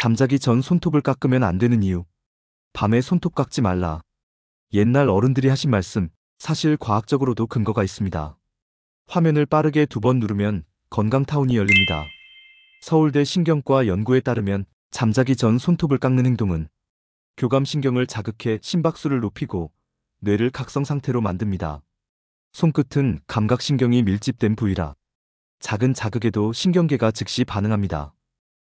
잠자기 전 손톱을 깎으면 안 되는 이유. 밤에 손톱 깎지 말라. 옛날 어른들이 하신 말씀, 사실 과학적으로도 근거가 있습니다. 화면을 빠르게 두 번 누르면 건강타운이 열립니다. 서울대 신경과 연구에 따르면 잠자기 전 손톱을 깎는 행동은 교감신경을 자극해 심박수를 높이고 뇌를 각성 상태로 만듭니다. 손끝은 감각신경이 밀집된 부위라 작은 자극에도 신경계가 즉시 반응합니다.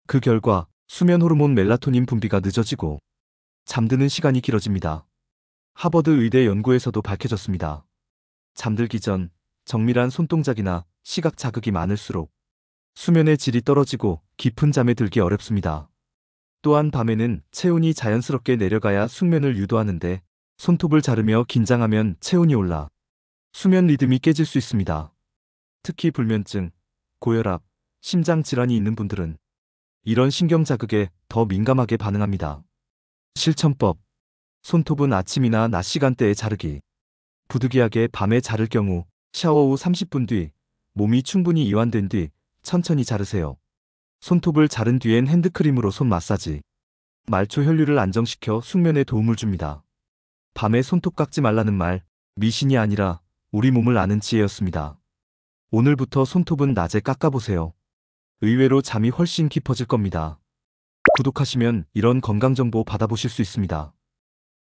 그 결과 수면 호르몬 멜라토닌 분비가 늦어지고 잠드는 시간이 길어집니다. 하버드 의대 연구에서도 밝혀졌습니다. 잠들기 전 정밀한 손동작이나 시각 자극이 많을수록 수면의 질이 떨어지고 깊은 잠에 들기 어렵습니다. 또한 밤에는 체온이 자연스럽게 내려가야 숙면을 유도하는데 손톱을 자르며 긴장하면 체온이 올라 수면 리듬이 깨질 수 있습니다. 특히 불면증, 고혈압, 심장 질환이 있는 분들은 이런 신경자극에 더 민감하게 반응합니다. 실천법 손톱은 아침이나 낮 시간대에 자르기 부득이하게 밤에 자를 경우 샤워 후 30분 뒤 몸이 충분히 이완된 뒤 천천히 자르세요. 손톱을 자른 뒤엔 핸드크림으로 손 마사지 말초 혈류를 안정시켜 숙면에 도움을 줍니다. 밤에 손톱 깎지 말라는 말, 미신이 아니라 우리 몸을 아는 지혜였습니다. 오늘부터 손톱은 낮에 깎아보세요. 의외로 잠이 훨씬 깊어질 겁니다. 구독하시면 이런 건강정보 받아보실 수 있습니다.